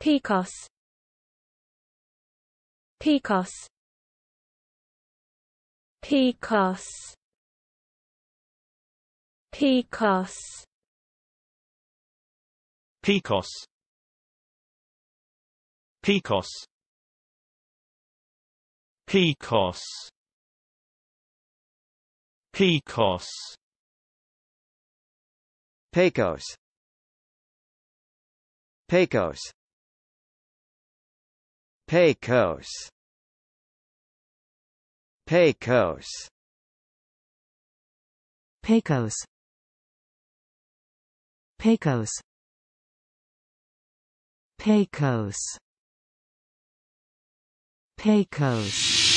Picos. Picos. Picos. Picos. Picos. Picos. Picos. Picos. Pecos Pecos Pecos Pecos Pecos Pecos Pecos Pecos